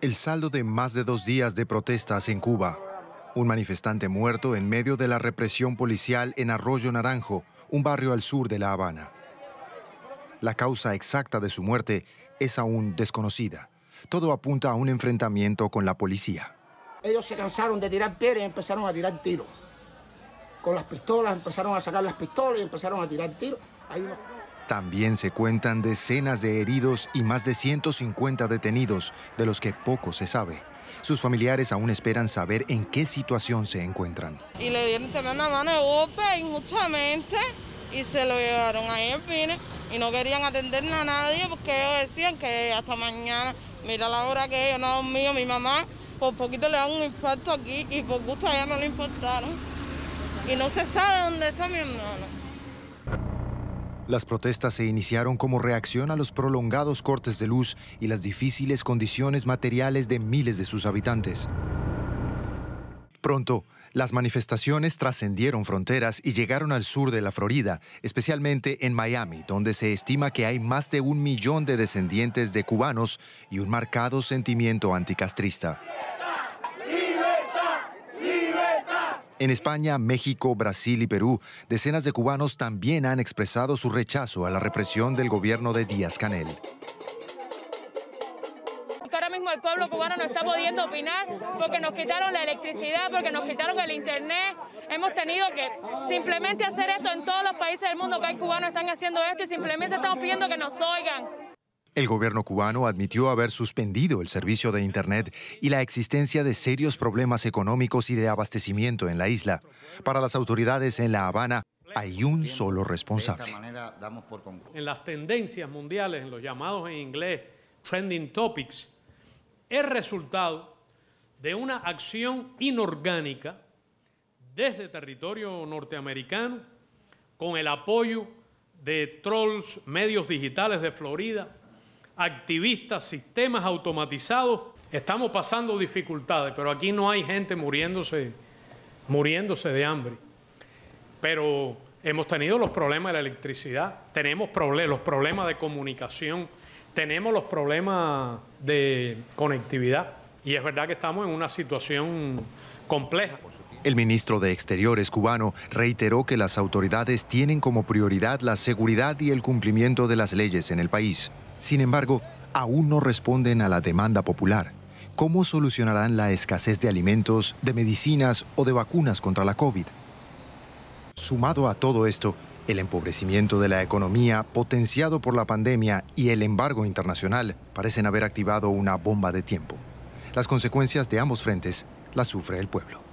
el saldo de más de dos días de protestas en Cuba. Un manifestante muerto en medio de la represión policial en Arroyo Naranjo, un barrio al sur de La Habana. La causa exacta de su muerte es aún desconocida. Todo apunta a un enfrentamiento con la policía. Ellos se cansaron de tirar piedras y empezaron a tirar tiros. Con las pistolas empezaron a sacar las pistolas y empezaron a tirar tiros. También se cuentan decenas de heridos y más de 150 detenidos, de los que poco se sabe. Sus familiares aún esperan saber en qué situación se encuentran. Y le dieron también mano de golpe injustamente y se lo llevaron ahí en fin y no querían atender a nadie porque ellos decían que hasta mañana, mira la hora que ellos no mío mi mamá por poquito le dan un impacto aquí y por gusto ya no le importaron. Y no se sabe dónde está mi hermano. Las protestas se iniciaron como reacción a los prolongados cortes de luz y las difíciles condiciones materiales de miles de sus habitantes. Pronto, las manifestaciones trascendieron fronteras y llegaron al sur de la Florida, especialmente en Miami, donde se estima que hay más de un millón de descendientes de cubanos y un marcado sentimiento anticastrista. En España, México, Brasil y Perú, decenas de cubanos también han expresado su rechazo a la represión del gobierno de Díaz Canel. Ahora mismo el pueblo cubano no está pudiendo opinar porque nos quitaron la electricidad, porque nos quitaron el internet. Hemos tenido que simplemente hacer esto en todos los países del mundo que hay cubanos están haciendo esto y simplemente estamos pidiendo que nos oigan. El gobierno cubano admitió haber suspendido el servicio de Internet y la existencia de serios problemas económicos y de abastecimiento en la isla. Para las autoridades en La Habana, hay un solo responsable. En las tendencias mundiales, en los llamados en inglés trending topics, es resultado de una acción inorgánica desde territorio norteamericano, con el apoyo de trolls, medios digitales de Florida, activistas, sistemas automatizados. Estamos pasando dificultades, pero aquí no hay gente muriéndose, muriéndose de hambre. Pero hemos tenido los problemas de la electricidad, tenemos los problemas de comunicación, tenemos los problemas de conectividad. Y es verdad que estamos en una situación compleja. El ministro de Exteriores cubano reiteró que las autoridades tienen como prioridad la seguridad y el cumplimiento de las leyes en el país. Sin embargo, aún no responden a la demanda popular. ¿Cómo solucionarán la escasez de alimentos, de medicinas o de vacunas contra la COVID? Sumado a todo esto, el empobrecimiento de la economía, potenciado por la pandemia y el embargo internacional, parecen haber activado una bomba de tiempo. Las consecuencias de ambos frentes las sufre el pueblo.